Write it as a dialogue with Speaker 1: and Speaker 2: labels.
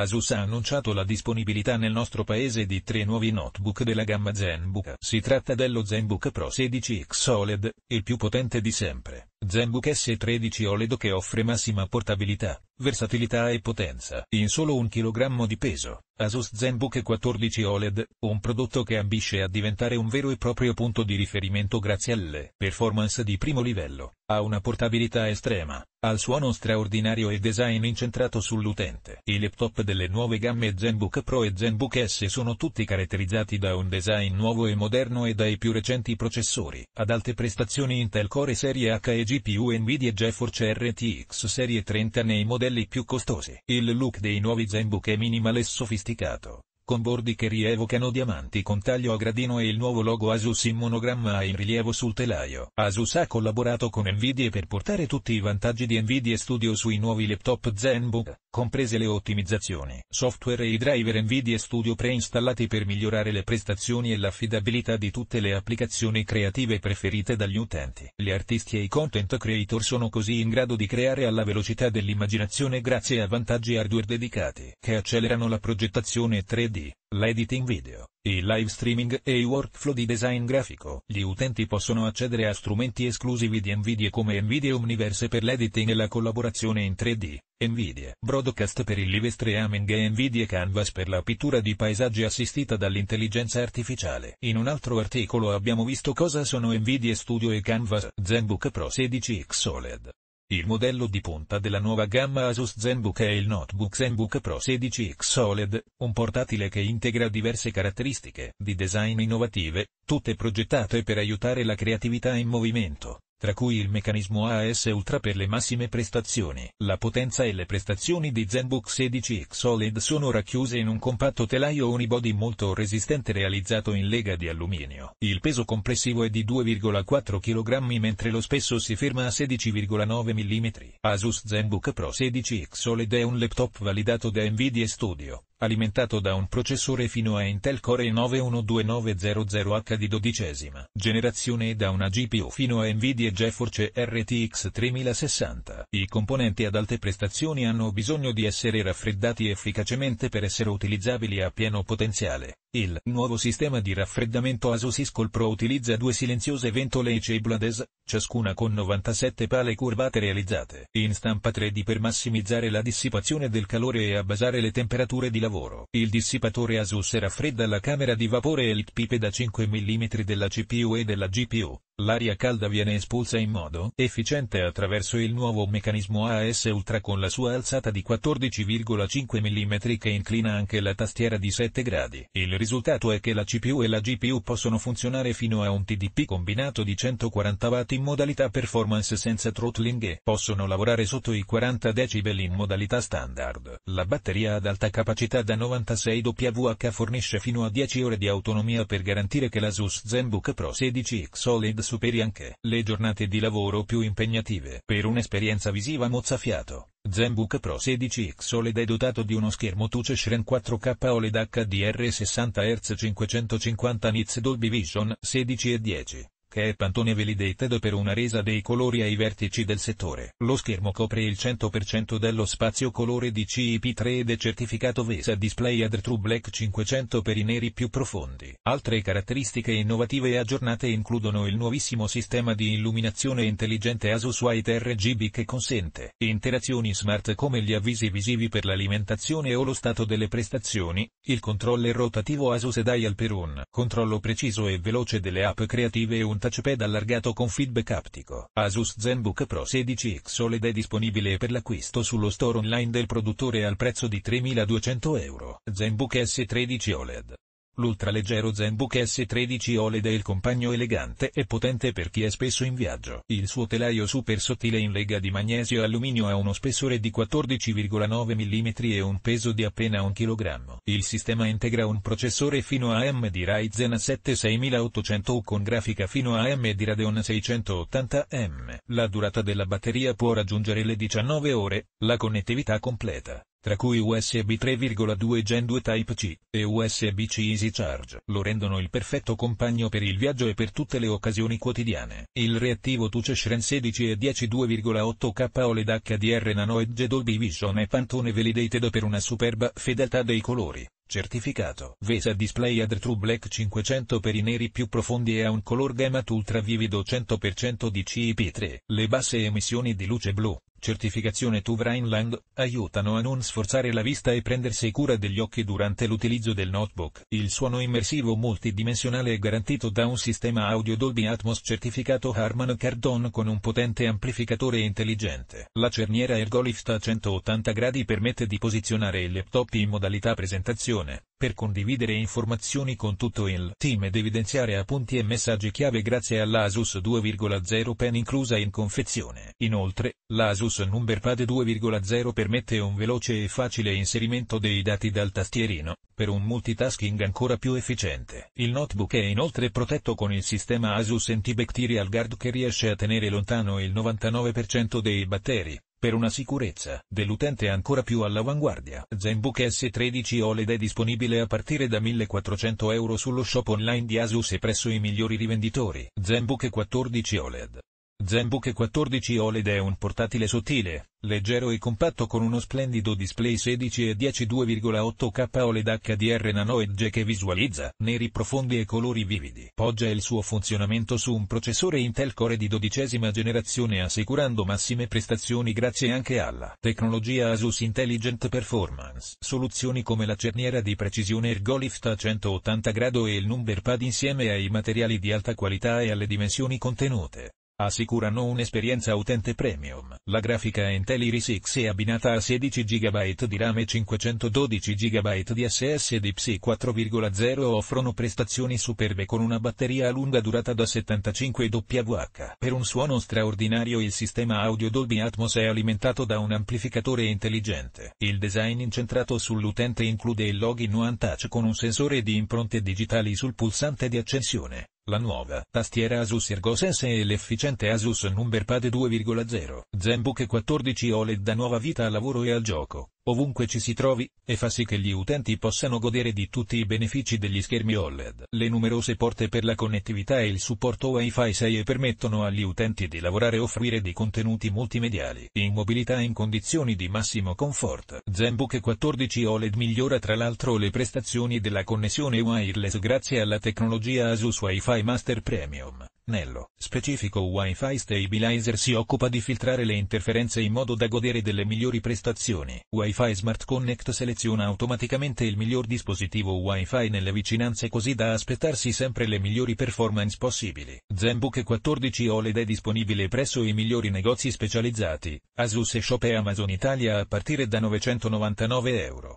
Speaker 1: Asus ha annunciato la disponibilità nel nostro paese di tre nuovi notebook della gamma ZenBook. Si tratta dello ZenBook Pro 16X OLED, il più potente di sempre, ZenBook S13 OLED che offre massima portabilità, versatilità e potenza in solo un chilogrammo di peso. Asus ZenBook 14 OLED, un prodotto che ambisce a diventare un vero e proprio punto di riferimento grazie alle performance di primo livello, ha una portabilità estrema, al suono straordinario e design incentrato sull'utente. I laptop delle nuove gamme ZenBook Pro e ZenBook S sono tutti caratterizzati da un design nuovo e moderno e dai più recenti processori ad alte prestazioni Intel Core serie H e GPU Nvidia GeForce RTX Serie 30 nei modelli più costosi. Il look dei nuovi ZenBook è minimal e sofisticato, con bordi che rievocano diamanti con taglio a gradino e il nuovo logo Asus in monogramma in rilievo sul telaio. Asus ha collaborato con Nvidia per portare tutti i vantaggi di Nvidia Studio sui nuovi laptop ZenBook comprese le ottimizzazioni, software e i driver NVIDIA Studio preinstallati per migliorare le prestazioni e l'affidabilità di tutte le applicazioni creative preferite dagli utenti. Gli artisti e i content creator sono così in grado di creare alla velocità dell'immaginazione grazie a vantaggi hardware dedicati, che accelerano la progettazione 3D, l'editing video, il live streaming e i workflow di design grafico. Gli utenti possono accedere a strumenti esclusivi di Nvidia come Nvidia Omniverse per l'editing e la collaborazione in 3D, Nvidia Broadcast per il live streaming e Nvidia Canvas per la pittura di paesaggi assistita dall'intelligenza artificiale. In un altro articolo abbiamo visto cosa sono Nvidia Studio e Canvas, ZenBook Pro 16X OLED, il modello di punta della nuova gamma Asus ZenBook è il notebook ZenBook Pro 16X OLED, un portatile che integra diverse caratteristiche di design innovative, tutte progettate per aiutare la creatività in movimento tra cui il meccanismo AS Ultra per le massime prestazioni. La potenza e le prestazioni di ZenBook 16X OLED sono racchiuse in un compatto telaio unibody molto resistente realizzato in lega di alluminio. Il peso complessivo è di 2,4 kg mentre lo spesso si ferma a 16,9 mm. Asus ZenBook Pro 16X OLED è un laptop validato da Nvidia Studio alimentato da un processore fino a Intel Core 9129000H di dodicesima generazione e da una GPU fino a Nvidia GeForce RTX 3060. I componenti ad alte prestazioni hanno bisogno di essere raffreddati efficacemente per essere utilizzabili a pieno potenziale. Il nuovo sistema di raffreddamento Asosiscol Pro utilizza due silenziose ventole e Ceblades, ciascuna con 97 pale curvate realizzate in stampa 3D per massimizzare la dissipazione del calore e abbasare le temperature di lavoro. Il dissipatore Asus raffredda la camera di vapore e il pipe da 5 mm della CPU e della GPU. L'aria calda viene espulsa in modo efficiente attraverso il nuovo meccanismo AS Ultra con la sua alzata di 14,5 mm che inclina anche la tastiera di 7 gradi. Il risultato è che la CPU e la GPU possono funzionare fino a un TDP combinato di 140 W in modalità performance senza throttling e possono lavorare sotto i 40 dB in modalità standard. La batteria ad alta capacità da 96 WH fornisce fino a 10 ore di autonomia per garantire che l'Asus ZenBook Pro 16X Solid superi anche le giornate di lavoro più impegnative per un'esperienza visiva mozzafiato. ZenBook Pro 16X OLED è dotato di uno schermo TouchScreen 4K OLED HDR 60 Hz 550 nits Dolby Vision 16 e 10 che è Pantone Validated per una resa dei colori ai vertici del settore. Lo schermo copre il 100% dello spazio colore di CIP3 ed è certificato VESA Display Ad True Black 500 per i neri più profondi. Altre caratteristiche innovative e aggiornate includono il nuovissimo sistema di illuminazione intelligente Asus White RGB che consente interazioni smart come gli avvisi visivi per l'alimentazione o lo stato delle prestazioni, il controller rotativo Asus e Dial per un controllo preciso e veloce delle app creative e un touchpad allargato con feedback aptico. Asus ZenBook Pro 16X OLED è disponibile per l'acquisto sullo store online del produttore al prezzo di 3.200 euro. ZenBook S13 OLED l'ultraleggero Zenbook S13 OLED è il compagno elegante e potente per chi è spesso in viaggio. Il suo telaio super sottile in lega di magnesio e alluminio ha uno spessore di 14,9 mm e un peso di appena 1 kg. Il sistema integra un processore fino a AMD Ryzen 7 6800 u con grafica fino a AMD Radeon 680M. La durata della batteria può raggiungere le 19 ore, la connettività completa tra cui USB 3,2 Gen 2 Type-C e USB-C Easy Charge, lo rendono il perfetto compagno per il viaggio e per tutte le occasioni quotidiane. Il reattivo Tuce Shren 16 e 10 2,8K OLED HDR Nano Edge Dolby Vision è Pantone Validated per una superba fedeltà dei colori. Certificato VESA Display Ad True Black 500 per i neri più profondi e a un color gamut ultra vivido 100% di CIP3. Le basse emissioni di luce blu, certificazione TUV Rhineland, aiutano a non sforzare la vista e prendersi cura degli occhi durante l'utilizzo del notebook. Il suono immersivo multidimensionale è garantito da un sistema audio Dolby Atmos certificato Harman Kardon con un potente amplificatore intelligente. La cerniera Ergolift a 180 gradi permette di posizionare il laptop in modalità presentazione comunicazione, per condividere informazioni con tutto il team ed evidenziare appunti e messaggi chiave grazie all'Asus 2.0 pen inclusa in confezione. Inoltre, l'Asus Numberpad 2.0 permette un veloce e facile inserimento dei dati dal tastierino, per un multitasking ancora più efficiente. Il notebook è inoltre protetto con il sistema Asus Antibacterial Guard che riesce a tenere lontano il 99% dei batteri per una sicurezza dell'utente ancora più all'avanguardia. ZenBook S13 OLED è disponibile a partire da 1400 euro sullo shop online di Asus e presso i migliori rivenditori. ZenBook 14 OLED ZenBook 14 OLED è un portatile sottile, leggero e compatto con uno splendido display 16 e 10 2,8K OLED HDR Nano Edge che visualizza neri profondi e colori vividi. Poggia il suo funzionamento su un processore Intel Core di dodicesima generazione assicurando massime prestazioni grazie anche alla tecnologia Asus Intelligent Performance. Soluzioni come la cerniera di precisione Ergolift a 180 grado e il number pad insieme ai materiali di alta qualità e alle dimensioni contenute assicurano un'esperienza utente premium. La grafica Intelli X è abbinata a 16 GB di RAM e 512 GB di SSD PSI 4.0 offrono prestazioni superbe con una batteria a lunga durata da 75 WH. Per un suono straordinario il sistema audio Dolby Atmos è alimentato da un amplificatore intelligente. Il design incentrato sull'utente include il login One Touch con un sensore di impronte digitali sul pulsante di accensione. La nuova tastiera Asus ErgoSense e l'efficiente Asus Numberpad 2,0 ZenBook 14 OLED da nuova vita al lavoro e al gioco ovunque ci si trovi, e fa sì che gli utenti possano godere di tutti i benefici degli schermi OLED. Le numerose porte per la connettività e il supporto Wi-Fi 6 permettono agli utenti di lavorare e offrire dei contenuti multimediali in mobilità e in condizioni di massimo comfort. ZenBook 14 OLED migliora tra l'altro le prestazioni della connessione wireless grazie alla tecnologia Asus Wi-Fi Master Premium. Nello specifico Wi-Fi Stabilizer si occupa di filtrare le interferenze in modo da godere delle migliori prestazioni. Wi-Fi Smart Connect seleziona automaticamente il miglior dispositivo Wi-Fi nelle vicinanze così da aspettarsi sempre le migliori performance possibili. ZenBook 14 OLED è disponibile presso i migliori negozi specializzati, Asus e Shop e Amazon Italia a partire da 999 euro.